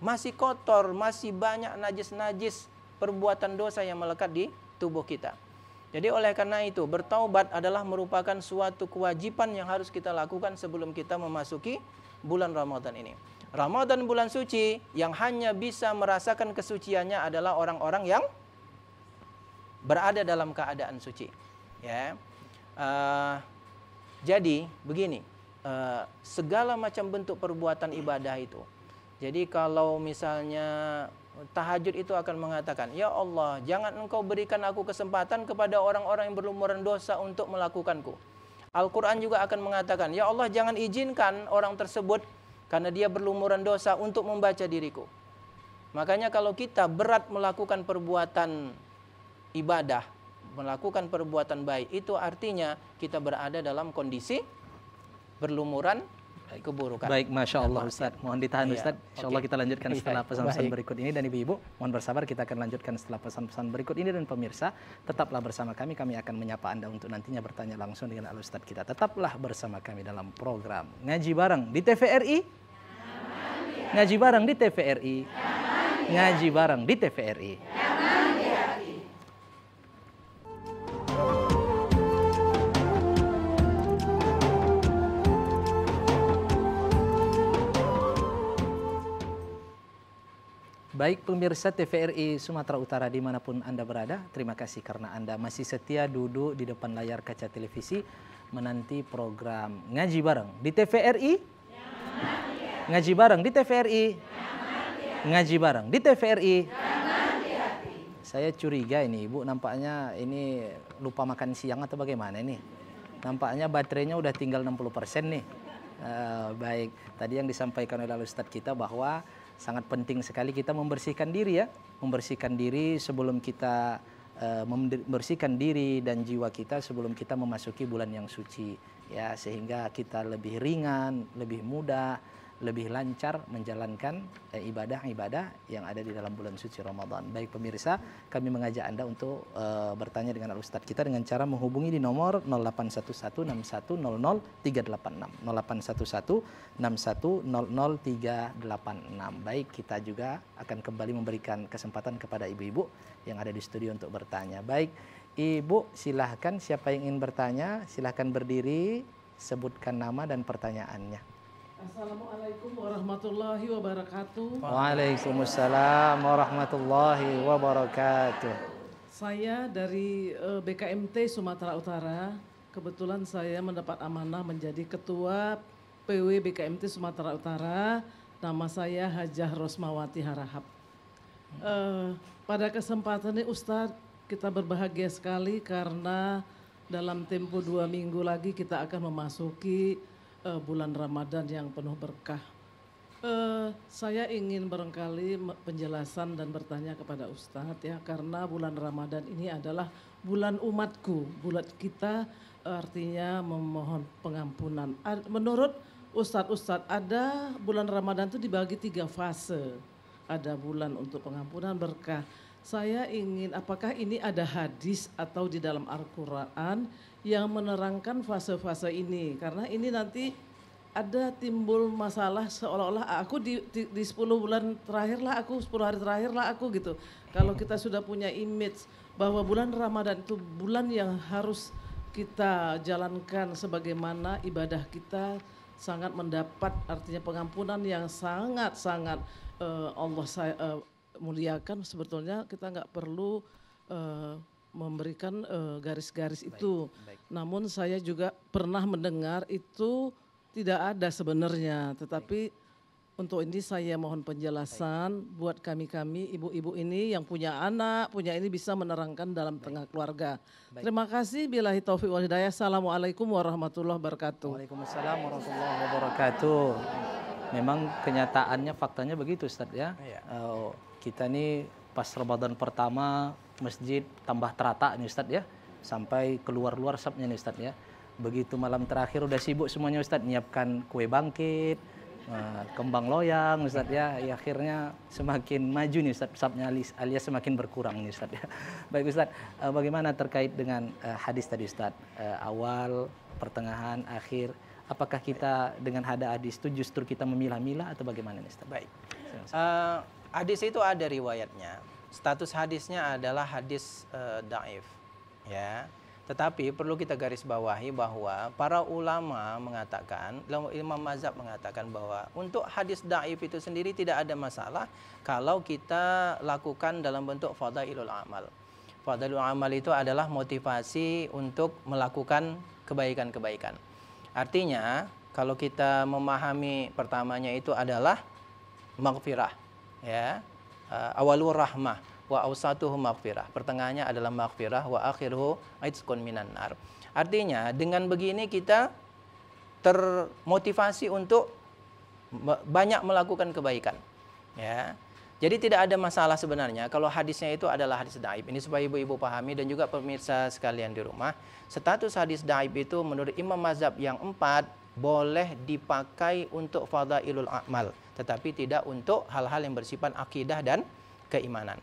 masih kotor, masih banyak najis-najis perbuatan dosa yang melekat di tubuh kita. Jadi oleh karena itu bertaubat adalah merupakan suatu kewajiban yang harus kita lakukan sebelum kita memasuki bulan Ramadan ini. Ramadan bulan suci yang hanya bisa merasakan kesuciannya adalah orang-orang yang berada dalam keadaan suci. Ya, uh, jadi begini, uh, segala macam bentuk perbuatan ibadah itu. Jadi kalau misalnya tahajud itu akan mengatakan, "Ya Allah, jangan Engkau berikan aku kesempatan kepada orang-orang yang berlumuran dosa untuk melakukanku." Al-Qur'an juga akan mengatakan, "Ya Allah, jangan izinkan orang tersebut karena dia berlumuran dosa untuk membaca diriku." Makanya kalau kita berat melakukan perbuatan ibadah, melakukan perbuatan baik, itu artinya kita berada dalam kondisi berlumuran keburukan. Baik, Masya Allah Ustaz. Mohon ditahan iya, Ustaz. Insya Allah kita lanjutkan iya, setelah pesan-pesan berikut ini. Dan Ibu-Ibu, mohon bersabar kita akan lanjutkan setelah pesan-pesan berikut ini. Dan pemirsa, tetaplah bersama kami. Kami akan menyapa Anda untuk nantinya bertanya langsung dengan Al-Ustaz kita. Tetaplah bersama kami dalam program Ngaji Bareng di TVRI. Ngaji Bareng di TVRI. Ngaji Bareng di TVRI. Baik pemirsa TVRI Sumatera Utara dimanapun Anda berada, terima kasih karena Anda masih setia duduk di depan layar kaca televisi menanti program Ngaji Bareng di TVRI. Ngaji Bareng di TVRI. Ngaji Bareng di TVRI. Saya curiga ini Ibu nampaknya ini lupa makan siang atau bagaimana ini. Nampaknya baterainya udah tinggal 60% nih. Uh, baik, tadi yang disampaikan oleh Ustadz kita bahwa sangat penting sekali kita membersihkan diri ya, membersihkan diri sebelum kita eh, membersihkan diri dan jiwa kita sebelum kita memasuki bulan yang suci ya sehingga kita lebih ringan, lebih mudah lebih lancar menjalankan eh, ibadah-ibadah yang ada di dalam bulan suci Ramadan. Baik pemirsa, kami mengajak Anda untuk uh, bertanya dengan Al Ustadz kita dengan cara menghubungi di nomor 081161000386. 081161000386. Baik, kita juga akan kembali memberikan kesempatan kepada ibu-ibu yang ada di studio untuk bertanya. Baik, Ibu silahkan siapa yang ingin bertanya, silahkan berdiri, sebutkan nama dan pertanyaannya. Assalamualaikum warahmatullahi wabarakatuh. Waalaikumsalam warahmatullahi wabarakatuh. Saya dari eh, BKMT Sumatera Utara. Kebetulan saya mendapat amanah menjadi ketua PW BKMT Sumatera Utara. Nama saya Hajah Rosmawati Harahap. Uh, pada kesempatan ini Ustadz kita berbahagia sekali karena dalam tempo dua minggu lagi kita akan memasuki uh, bulan Ramadan yang penuh berkah. Uh, saya ingin barangkali penjelasan dan bertanya kepada Ustadz ya karena bulan Ramadan ini adalah bulan umatku, bulan kita artinya memohon pengampunan. Menurut Ustadz-Ustadz ada bulan Ramadan itu dibagi tiga fase. Ada bulan untuk pengampunan berkah, saya ingin apakah ini ada hadis atau di dalam Al-Qur'an yang menerangkan fase-fase ini karena ini nanti ada timbul masalah seolah-olah aku di, di, di 10 bulan terakhir lah aku 10 hari terakhir lah aku gitu. Kalau kita sudah punya image bahwa bulan Ramadan itu bulan yang harus kita jalankan sebagaimana ibadah kita sangat mendapat artinya pengampunan yang sangat-sangat uh, Allah saya uh, eh, muliakan sebetulnya kita nggak perlu uh, memberikan eh, garis-garis uh, itu. Baik. Namun saya juga pernah mendengar itu tidak ada sebenarnya, tetapi baik. untuk ini saya mohon penjelasan baik. buat kami-kami ibu-ibu ini yang punya anak, punya ini bisa menerangkan dalam baik. tengah keluarga. Baik. Terima kasih Bila taufiq wal hidayah. Assalamualaikum warahmatullahi wabarakatuh. Waalaikumsalam warahmatullahi wabarakatuh. Memang kenyataannya faktanya begitu Ustaz ya. Iya. Eh, kita ini pas Ramadan pertama masjid tambah terata nih Ustadz ya. Sampai keluar-luar sapnya nih Ustadz ya. Begitu malam terakhir udah sibuk semuanya Ustadz nyiapkan kue bangkit, eh, kembang loyang Ustadz ya. ya akhirnya semakin maju nih Ustadz sapnya alias, semakin berkurang nih Ustadz ya. [laughs] Baik Ustadz, eh, bagaimana terkait dengan eh, hadis tadi Ustadz? Awal, pertengahan, akhir, apakah kita dengan hada hadis itu justru kita memilah-milah atau bagaimana nih Ustaz? Baik. Uh, hadis itu ada riwayatnya. Status hadisnya adalah hadis uh, daif, ya. Tetapi perlu kita garis bawahi bahwa para ulama mengatakan, imam mazhab mengatakan bahwa untuk hadis daif itu sendiri tidak ada masalah kalau kita lakukan dalam bentuk fadailul amal. Fadailul amal itu adalah motivasi untuk melakukan kebaikan-kebaikan. Artinya, kalau kita memahami pertamanya itu adalah maghfirah ya eh, awalur rahmah wa ausatuhu maghfirah. Pertengahannya adalah maghfirah wa akhiruhu itqun minan nar. Artinya dengan begini kita termotivasi untuk banyak melakukan kebaikan. Ya. Jadi tidak ada masalah sebenarnya kalau hadisnya itu adalah hadis daib. Ini supaya ibu-ibu pahami dan juga pemirsa sekalian di rumah. Status hadis daib itu menurut Imam Mazhab yang empat boleh dipakai untuk fadailul amal tetapi tidak untuk hal-hal yang bersifat akidah dan keimanan.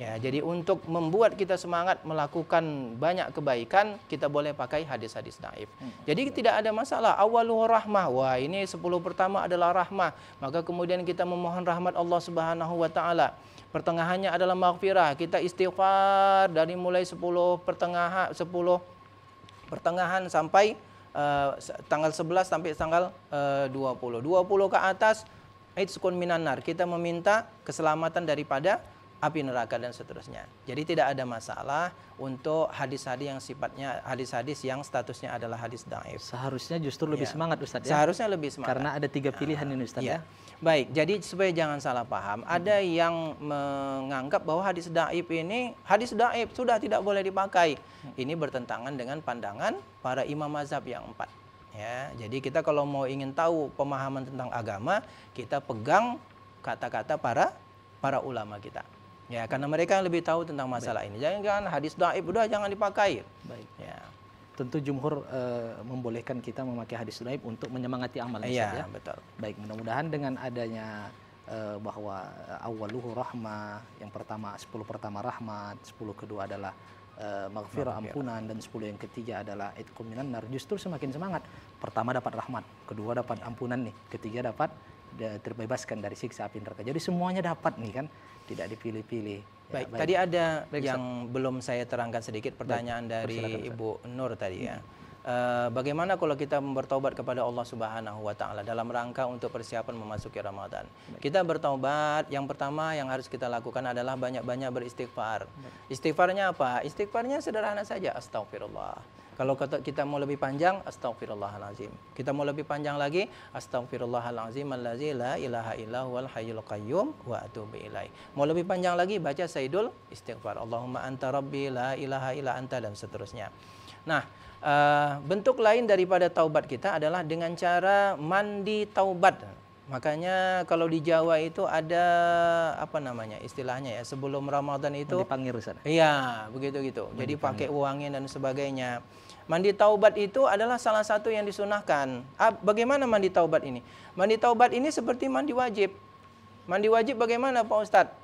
Ya, jadi untuk membuat kita semangat melakukan banyak kebaikan, kita boleh pakai hadis-hadis naif. Hmm. Jadi tidak ada masalah. Awalu rahmah. Wah, ini sepuluh pertama adalah rahmah. Maka kemudian kita memohon rahmat Allah Subhanahu wa taala. Pertengahannya adalah maghfirah. Kita istighfar dari mulai sepuluh pertengahan 10 pertengahan sampai uh, tanggal 11 sampai tanggal uh, 20. 20 ke atas aitsukun minanar. Kita meminta keselamatan daripada api neraka dan seterusnya. Jadi tidak ada masalah untuk hadis-hadis yang sifatnya hadis-hadis yang statusnya adalah hadis daif. Seharusnya justru lebih ya. semangat Ustaz ya. Seharusnya lebih semangat. Karena ada tiga pilihan nah, ini Ustaz ya. ya. Baik, jadi supaya jangan salah paham, hmm. ada yang menganggap bahwa hadis daif ini hadis daif sudah tidak boleh dipakai. Hmm. Ini bertentangan dengan pandangan para imam mazhab yang empat. Ya, jadi kita kalau mau ingin tahu pemahaman tentang agama, kita pegang kata-kata para para ulama kita. Ya, karena mereka yang lebih tahu tentang masalah Baik. ini. Jangan kan hadis daib udah jangan dipakai. Baik. Ya. Tentu jumhur e, membolehkan kita memakai hadis daib untuk menyemangati amal Iya, ya. betul. Baik, mudah-mudahan dengan adanya e, bahwa eh, awaluhu rahmah, yang pertama sepuluh pertama rahmat, sepuluh kedua adalah uh, maghfirah, ampunan dan sepuluh yang ketiga adalah itu minan nar justru semakin semangat pertama dapat rahmat kedua dapat ampunan nih ketiga dapat terbebaskan dari siksa api neraka jadi semuanya dapat nih kan tidak dipilih-pilih ya, Baik, ya, baik, tadi ada yang Ustaz. belum saya terangkan sedikit pertanyaan baik, dari Ibu Nur tadi ya. Hmm. Eh, bagaimana kalau kita bertobat kepada Allah Subhanahu wa taala dalam rangka untuk persiapan memasuki Ramadan. Kita bertobat, yang pertama yang harus kita lakukan adalah banyak-banyak beristighfar. Istighfarnya apa? Istighfarnya sederhana saja, astagfirullah. Kalau kita mau lebih panjang, astagfirullahalazim. Kita mau lebih panjang lagi, astagfirullahalazim allazi la ilaha illahu huwal hayyul qayyum wa atubu ilai. Mau lebih panjang lagi baca Saidul Istighfar. Allahumma anta rabbi la ilaha illa anta dan seterusnya. Nah, Eh, bentuk lain daripada taubat kita adalah dengan cara mandi taubat. Makanya kalau di Jawa itu ada apa namanya istilahnya ya sebelum Ramadan itu dipanggil sana. Iya, begitu gitu. Jadi pakai uangnya dan sebagainya. Mandi taubat itu adalah salah satu yang disunahkan. Ah, bagaimana mandi taubat ini? Mandi taubat ini seperti mandi wajib. Mandi wajib bagaimana Pak Ustadz?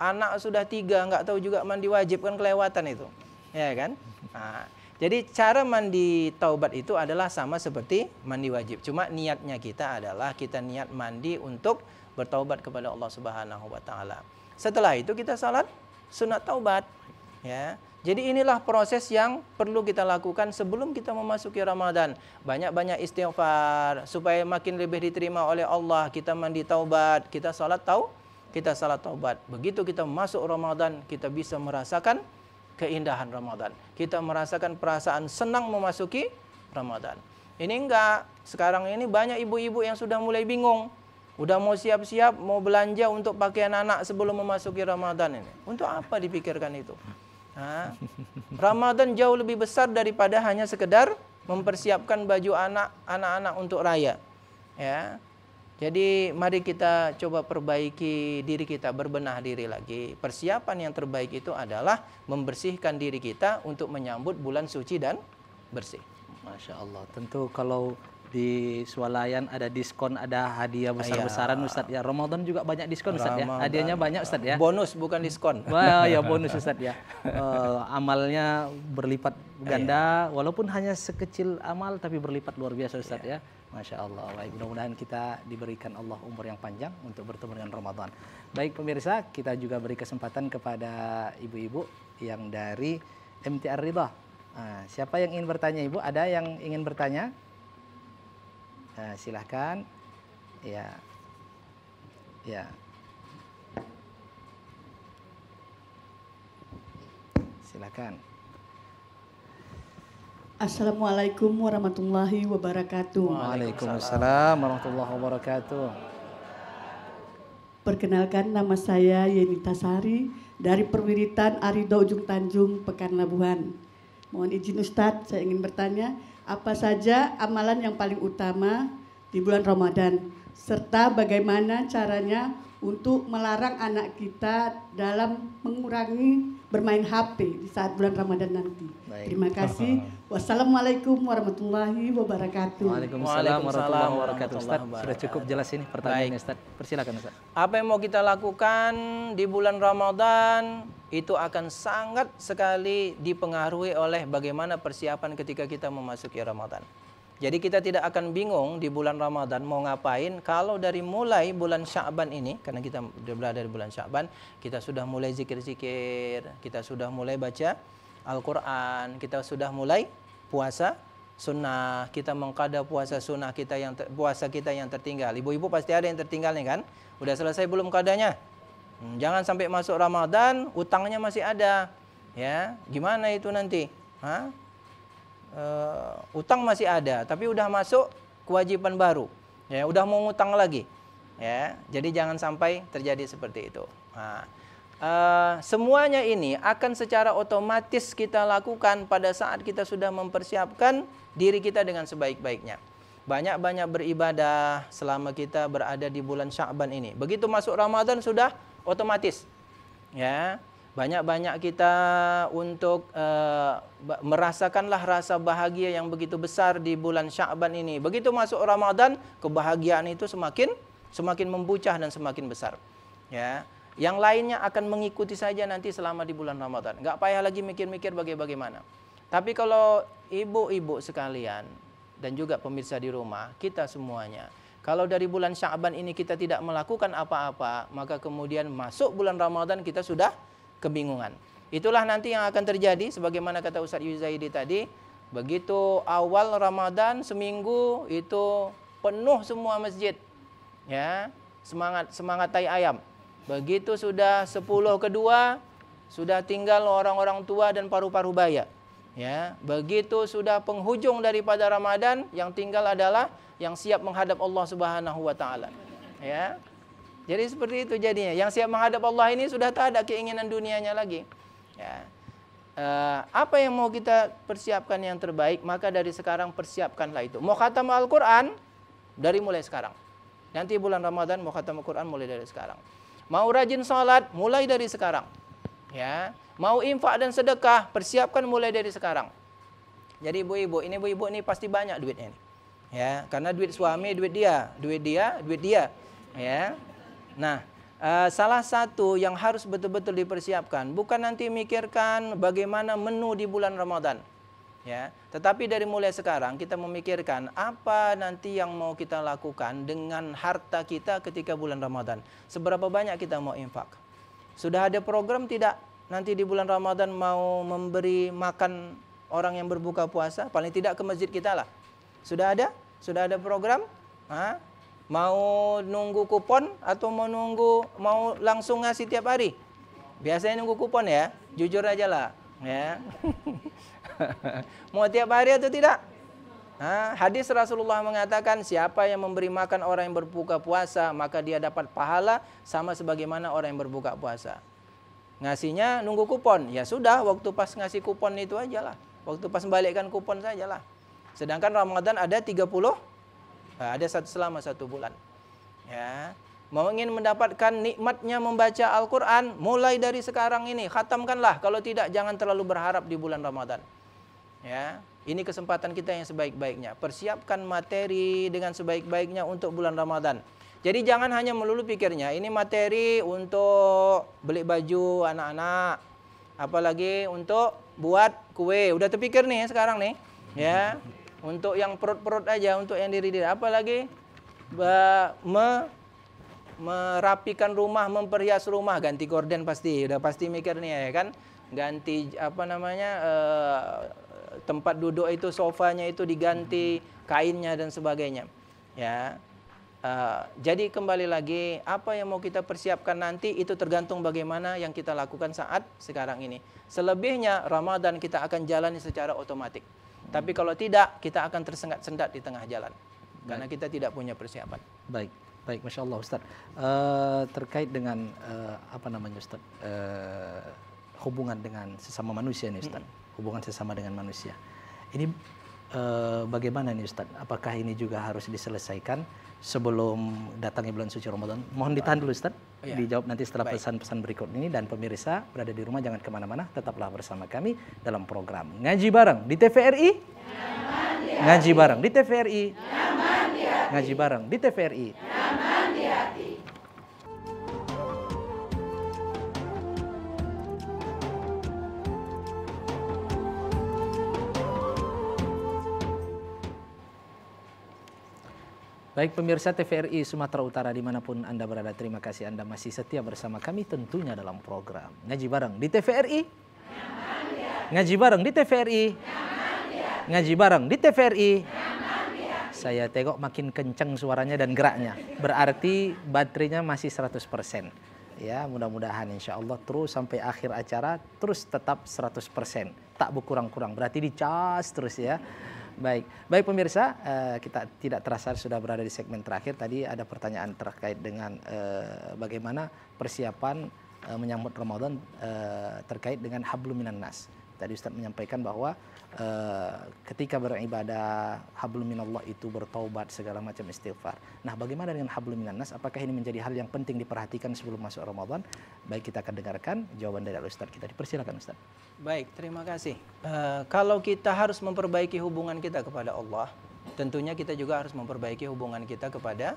Anak sudah tiga nggak tahu juga mandi wajib kan kelewatan itu, ya kan? Nah, jadi cara mandi taubat itu adalah sama seperti mandi wajib. Cuma niatnya kita adalah kita niat mandi untuk bertaubat kepada Allah Subhanahu wa taala. Setelah itu kita salat sunat taubat. Ya. Jadi inilah proses yang perlu kita lakukan sebelum kita memasuki Ramadan. Banyak-banyak istighfar supaya makin lebih diterima oleh Allah. Kita mandi taubat, kita salat tau, kita salat taubat. Begitu kita masuk Ramadan, kita bisa merasakan keindahan Ramadan. Kita merasakan perasaan senang memasuki Ramadan. Ini enggak. Sekarang ini banyak ibu-ibu yang sudah mulai bingung. Udah mau siap-siap, mau belanja untuk pakaian anak sebelum memasuki Ramadan ini. Untuk apa dipikirkan itu? Ramadan jauh lebih besar daripada hanya sekedar mempersiapkan baju anak-anak untuk raya. Ya, jadi mari kita coba perbaiki diri kita, berbenah diri lagi. Persiapan yang terbaik itu adalah membersihkan diri kita untuk menyambut bulan suci dan bersih. Masya Allah. Tentu kalau di swalayan ada diskon, ada hadiah iya. besar-besaran ya. Ustadz ya. Ramadan juga banyak diskon Ustadz ya. Hadiahnya banyak Ustadz ya. Bonus bukan diskon. [laughs] Wah, ya bonus Ustadz ya. Uh, amalnya berlipat ganda iya. walaupun hanya sekecil amal tapi berlipat luar biasa Ustadz iya. ya. Masya Allah. Baik, mudah-mudahan kita diberikan Allah umur yang panjang untuk bertemu dengan Ramadan. Baik pemirsa, kita juga beri kesempatan kepada ibu-ibu yang dari MTR Ridha. Nah, siapa yang ingin bertanya ibu? Ada yang ingin bertanya? Nah, silahkan. Ya. Ya. Silakan. Assalamualaikum warahmatullahi wabarakatuh. Waalaikumsalam warahmatullahi wabarakatuh. Perkenalkan nama saya Yenita Sari dari Perwiritan Arido Ujung Tanjung, Pekan Labuhan. Mohon izin Ustadz, saya ingin bertanya, apa saja amalan yang paling utama di bulan Ramadan? Serta bagaimana caranya untuk melarang anak kita dalam mengurangi bermain HP di saat bulan Ramadan nanti. Baik. Terima kasih. [laughs] Wassalamualaikum warahmatullahi wabarakatuh. Waalaikumsalam warahmatullahi wabarakatuh. Ustaz, sudah cukup jelas ini pertanyaannya Ustaz. Persilakan Ustaz. Apa yang mau kita lakukan di bulan Ramadan itu akan sangat sekali dipengaruhi oleh bagaimana persiapan ketika kita memasuki Ramadan. Jadi kita tidak akan bingung di bulan Ramadan mau ngapain kalau dari mulai bulan Sya'ban ini karena kita berada di bulan Sya'ban, kita sudah mulai zikir-zikir, kita sudah mulai baca Al-Qur'an, kita sudah mulai puasa sunnah, kita mengkada puasa sunnah kita yang ter, puasa kita yang tertinggal. Ibu-ibu pasti ada yang tertinggal nih kan? Udah selesai belum kadanya? Hmm, jangan sampai masuk Ramadan utangnya masih ada. Ya, gimana itu nanti? Hah? uh, utang masih ada tapi udah masuk kewajiban baru ya udah mau ngutang lagi ya jadi jangan sampai terjadi seperti itu nah, uh, semuanya ini akan secara otomatis kita lakukan pada saat kita sudah mempersiapkan diri kita dengan sebaik-baiknya banyak-banyak beribadah selama kita berada di bulan Sya'ban ini begitu masuk Ramadan sudah otomatis ya banyak-banyak kita untuk uh, merasakanlah rasa bahagia yang begitu besar di bulan Sya'ban ini. Begitu masuk Ramadan, kebahagiaan itu semakin semakin membucah dan semakin besar. Ya. Yang lainnya akan mengikuti saja nanti selama di bulan Ramadan. Enggak payah lagi mikir-mikir bagaimana. Tapi kalau ibu-ibu sekalian dan juga pemirsa di rumah, kita semuanya kalau dari bulan Sya'ban ini kita tidak melakukan apa-apa, maka kemudian masuk bulan Ramadan kita sudah kebingungan. Itulah nanti yang akan terjadi sebagaimana kata Ustaz Yuzaidi tadi, begitu awal Ramadan seminggu itu penuh semua masjid. Ya, semangat semangat tai ayam. Begitu sudah 10 kedua sudah tinggal orang-orang tua dan paru-paru baya. Ya, begitu sudah penghujung daripada Ramadan yang tinggal adalah yang siap menghadap Allah Subhanahu wa taala. Ya. Jadi seperti itu jadinya. Yang siap menghadap Allah ini sudah tak ada keinginan dunianya lagi. Ya. Eh, apa yang mau kita persiapkan yang terbaik, maka dari sekarang persiapkanlah itu. Mau khatam Al-Quran, dari mulai sekarang. Nanti bulan Ramadan mau khatam Al-Quran mulai dari sekarang. Mau rajin sholat, mulai dari sekarang. Ya, Mau infak dan sedekah, persiapkan mulai dari sekarang. Jadi ibu-ibu, ini ibu-ibu ini pasti banyak duitnya. Ini. Ya, karena duit suami, duit dia, duit dia, duit dia. Ya, Nah, Uh, salah satu yang harus betul-betul dipersiapkan bukan nanti mikirkan bagaimana menu di bulan Ramadan ya tetapi dari mulai sekarang kita memikirkan apa nanti yang mau kita lakukan dengan harta kita ketika bulan Ramadan seberapa banyak kita mau infak sudah ada program tidak nanti di bulan Ramadan mau memberi makan orang yang berbuka puasa paling tidak ke masjid kita lah sudah ada sudah ada program ha? Mau nunggu kupon atau mau nunggu mau langsung ngasih tiap hari? Biasanya nunggu kupon ya, jujur aja lah. Ya. [laughs] mau tiap hari atau tidak? Nah, hadis Rasulullah mengatakan siapa yang memberi makan orang yang berbuka puasa maka dia dapat pahala sama sebagaimana orang yang berbuka puasa. Ngasihnya nunggu kupon. Ya sudah waktu pas ngasih kupon itu aja lah. Waktu pas balikkan kupon saja lah. Sedangkan Ramadan ada 30 ada selama satu bulan. Ya. Mau ingin mendapatkan nikmatnya membaca Al-Quran, mulai dari sekarang ini, khatamkanlah. Kalau tidak, jangan terlalu berharap di bulan Ramadan. Ya, ini kesempatan kita yang sebaik-baiknya. Persiapkan materi dengan sebaik-baiknya untuk bulan Ramadan. Jadi jangan hanya melulu pikirnya, ini materi untuk beli baju anak-anak, apalagi untuk buat kue. Udah terpikir nih sekarang nih, ya. Untuk yang perut-perut aja, untuk yang diri-diri. Apalagi me, merapikan rumah, memperhias rumah, ganti gorden pasti, udah pasti mikir nih ya kan. Ganti apa namanya e tempat duduk itu sofanya itu diganti, kainnya dan sebagainya. Ya. Uh, jadi kembali lagi apa yang mau kita persiapkan nanti itu tergantung bagaimana yang kita lakukan saat sekarang ini. Selebihnya Ramadan kita akan jalani secara otomatis. Tapi kalau tidak, kita akan tersengat sengat di tengah jalan. Baik. Karena kita tidak punya persiapan. Baik, baik, masya Allah Ustaz. Uh, terkait dengan uh, apa namanya Ustaz, uh, hubungan dengan sesama manusia nih Ustaz, hmm. hubungan sesama dengan manusia. Ini uh, bagaimana nih Ustaz? Apakah ini juga harus diselesaikan? sebelum datangnya bulan suci Ramadan. Mohon ditahan dulu Ustaz, ya. dijawab nanti setelah pesan-pesan berikut ini. Dan pemirsa berada di rumah jangan kemana-mana, tetaplah bersama kami dalam program Ngaji Bareng di TVRI. Ya. Ngaji Bareng di TVRI. Ya. Ngaji Bareng di TVRI. Baik pemirsa TVRI Sumatera Utara dimanapun Anda berada, terima kasih Anda masih setia bersama kami tentunya dalam program Ngaji Bareng di TVRI. Ngaji Bareng di TVRI. Ngaji Bareng di TVRI. Saya tengok makin kenceng suaranya dan geraknya. Berarti baterainya masih 100%. Ya mudah-mudahan insya Allah terus sampai akhir acara terus tetap 100%. Tak berkurang-kurang berarti dicas terus ya. Baik, baik pemirsa, eh, kita tidak terasa sudah berada di segmen terakhir. Tadi ada pertanyaan terkait dengan eh, bagaimana persiapan eh, menyambut Ramadan terkait dengan habluminan minan nas. Tadi Ustaz menyampaikan bahwa uh, ketika beribadah hablum minallah itu bertaubat segala macam istighfar. Nah, bagaimana dengan hablum minannas? Apakah ini menjadi hal yang penting diperhatikan sebelum masuk Ramadan? Baik, kita akan dengarkan jawaban dari Ustaz kita. Dipersilakan Ustaz. Baik, terima kasih. Uh, kalau kita harus memperbaiki hubungan kita kepada Allah, tentunya kita juga harus memperbaiki hubungan kita kepada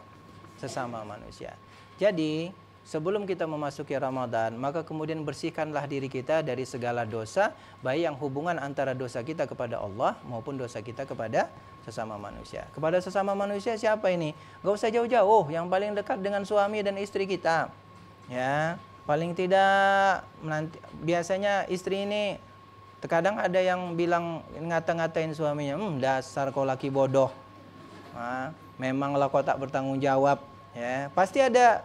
sesama manusia. Jadi, sebelum kita memasuki Ramadan, maka kemudian bersihkanlah diri kita dari segala dosa, baik yang hubungan antara dosa kita kepada Allah maupun dosa kita kepada sesama manusia. Kepada sesama manusia siapa ini? Gak usah jauh-jauh, oh, yang paling dekat dengan suami dan istri kita. Ya, paling tidak nanti, biasanya istri ini terkadang ada yang bilang ngata-ngatain suaminya, hmm, dasar kau laki bodoh. Nah, memanglah kau tak bertanggung jawab. Ya, pasti ada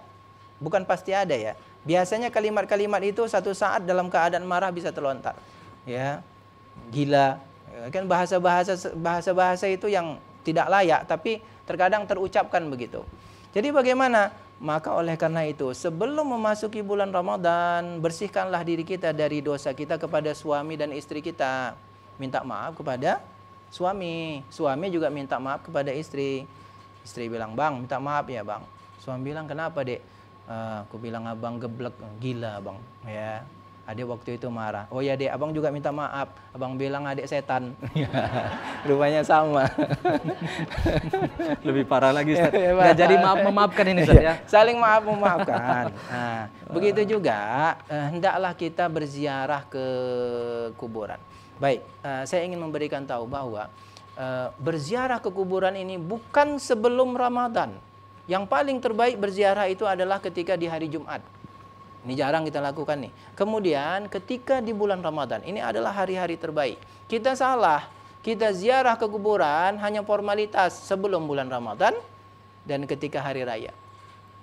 bukan pasti ada ya. Biasanya kalimat-kalimat itu satu saat dalam keadaan marah bisa terlontar. Ya. Gila. Ya kan bahasa-bahasa bahasa-bahasa itu yang tidak layak tapi terkadang terucapkan begitu. Jadi bagaimana? Maka oleh karena itu, sebelum memasuki bulan Ramadan, bersihkanlah diri kita dari dosa kita kepada suami dan istri kita. Minta maaf kepada suami. Suami juga minta maaf kepada istri. Istri bilang, "Bang, minta maaf ya, Bang." Suami bilang, "Kenapa, Dek?" Ku ah, aku bilang abang geblek, gila abang. Ya, adik waktu itu marah. Oh ya dek, abang juga minta maaf. Abang bilang adik setan. Iya. [laughs] Rupanya sama. [laughs] Lebih parah lagi ya, Ya, nah, jadi maaf memaafkan ini saja. Iya. ya. Saling maaf memaafkan. Nah, [laughs] begitu juga eh, hendaklah kita berziarah ke kuburan. Baik, eh, saya ingin memberikan tahu bahwa eh, berziarah ke kuburan ini bukan sebelum Ramadan. Yang paling terbaik berziarah itu adalah ketika di hari Jumat. Ini jarang kita lakukan nih. Kemudian ketika di bulan Ramadan, ini adalah hari-hari terbaik. Kita salah, kita ziarah ke kuburan hanya formalitas sebelum bulan Ramadan dan ketika hari raya.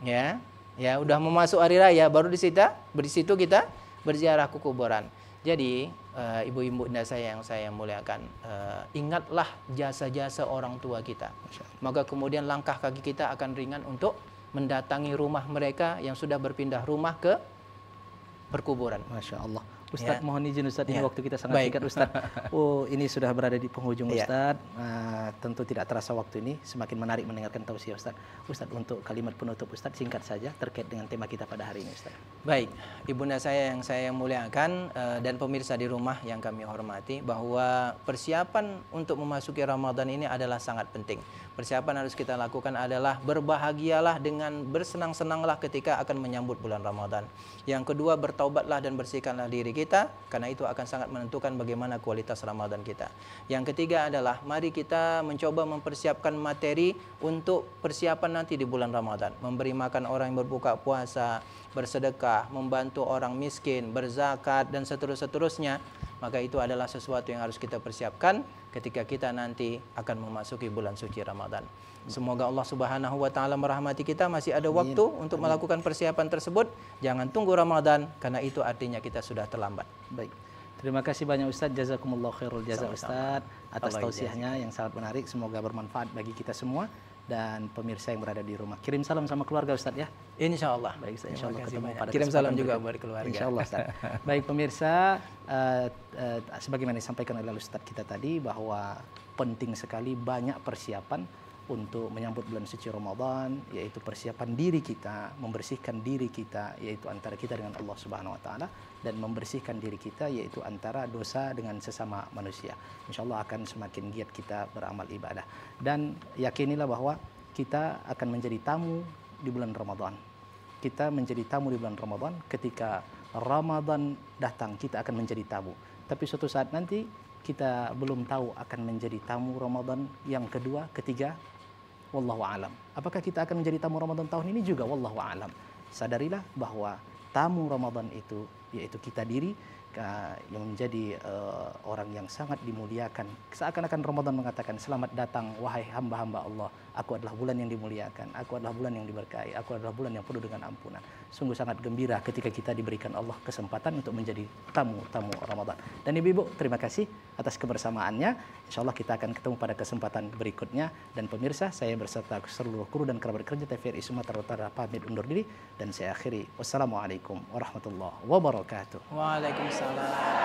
Ya, ya udah memasuk hari raya baru di situ, di situ kita berziarah ke kuburan. Jadi Eh, ibu-ibu uh, dan saya yang saya muliakan, uh, ingatlah jasa-jasa orang tua kita. Maka kemudian langkah kaki kita akan ringan untuk mendatangi rumah mereka yang sudah berpindah rumah ke perkuburan. Masya Allah. Ustadz ya. mohon izin Ustadz ya. ini waktu kita sangat Baik. singkat Ustadz. [laughs] Oh ini sudah berada di penghujung ya. Ustadz. Uh, tentu tidak terasa waktu ini semakin menarik mendengarkan tausiah Ustadz. Ustadz untuk kalimat penutup Ustadz singkat saja terkait dengan tema kita pada hari ini Ustadz. Baik, ibunda saya yang saya muliakan uh, dan pemirsa di rumah yang kami hormati bahwa persiapan untuk memasuki Ramadan ini adalah sangat penting persiapan harus kita lakukan adalah berbahagialah dengan bersenang-senanglah ketika akan menyambut bulan Ramadan. Yang kedua, bertaubatlah dan bersihkanlah diri kita karena itu akan sangat menentukan bagaimana kualitas Ramadan kita. Yang ketiga adalah mari kita mencoba mempersiapkan materi untuk persiapan nanti di bulan Ramadan. Memberi makan orang yang berbuka puasa, bersedekah, membantu orang miskin, berzakat dan seterusnya maka itu adalah sesuatu yang harus kita persiapkan ketika kita nanti akan memasuki bulan suci Ramadan. Semoga Allah Subhanahu wa taala merahmati kita masih ada waktu Amin. untuk Amin. melakukan persiapan tersebut. Jangan tunggu Ramadan karena itu artinya kita sudah terlambat. Baik. Terima kasih banyak Ustadz, jazakumullah khairul jazak Ustaz atas tausiahnya yang sangat menarik. Semoga bermanfaat bagi kita semua dan pemirsa yang berada di rumah. Kirim salam sama keluarga Ustaz ya. Insya Allah. Baik, Ustaz. Insya Allah ketemu pada Kirim salam juga buat keluarga. Insya Allah Ustaz. [laughs] Baik pemirsa, uh, uh, sebagaimana disampaikan oleh Ustaz kita tadi bahwa penting sekali banyak persiapan untuk menyambut bulan suci Ramadan yaitu persiapan diri kita, membersihkan diri kita yaitu antara kita dengan Allah Subhanahu wa taala dan membersihkan diri kita yaitu antara dosa dengan sesama manusia. Insya Allah akan semakin giat kita beramal ibadah dan yakinilah bahwa kita akan menjadi tamu di bulan Ramadan. Kita menjadi tamu di bulan Ramadan ketika Ramadan datang kita akan menjadi tamu. Tapi suatu saat nanti kita belum tahu akan menjadi tamu Ramadan yang kedua, ketiga, Wallahu alam. Apakah kita akan menjadi tamu Ramadan tahun ini juga? Wallahu alam. Sadarilah bahwa tamu Ramadan itu yaitu kita diri yang menjadi uh, orang yang sangat dimuliakan. Seakan-akan Ramadan mengatakan selamat datang wahai hamba-hamba Allah Aku adalah bulan yang dimuliakan, aku adalah bulan yang diberkahi, aku adalah bulan yang penuh dengan ampunan. Sungguh sangat gembira ketika kita diberikan Allah kesempatan untuk menjadi tamu-tamu Ramadan. Dan Ibu-ibu, terima kasih atas kebersamaannya. Insya Allah kita akan ketemu pada kesempatan berikutnya. Dan pemirsa, saya berserta seluruh kru dan kerabat kerja TVRI Sumatera Utara pamit undur diri. Dan saya akhiri. Wassalamualaikum warahmatullahi wabarakatuh. Waalaikumsalam.